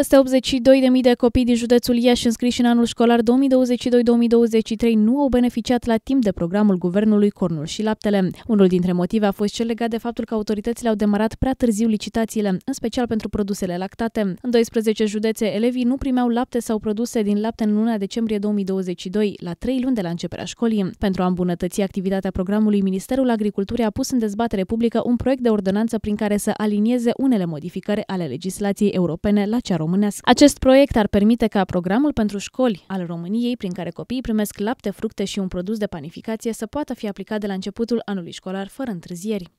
Peste 82.000 de copii din județul Iași înscriși în anul școlar 2022-2023 nu au beneficiat la timp de programul Guvernului Cornul și Laptele. Unul dintre motive a fost cel legat de faptul că autoritățile au demarat prea târziu licitațiile, în special pentru produsele lactate. În 12 județe, elevii nu primeau lapte sau produse din lapte în luna decembrie 2022, la trei luni de la începerea școlii. Pentru a îmbunătăți activitatea programului, Ministerul Agriculturii a pus în dezbatere publică un proiect de ordonanță prin care să alinieze unele modificări ale legislației europene la cea română românesc. Acest proiect ar permite ca programul pentru școli al României, prin care copiii primesc lapte, fructe și un produs de panificație, să poată fi aplicat de la începutul anului școlar, fără întârzieri.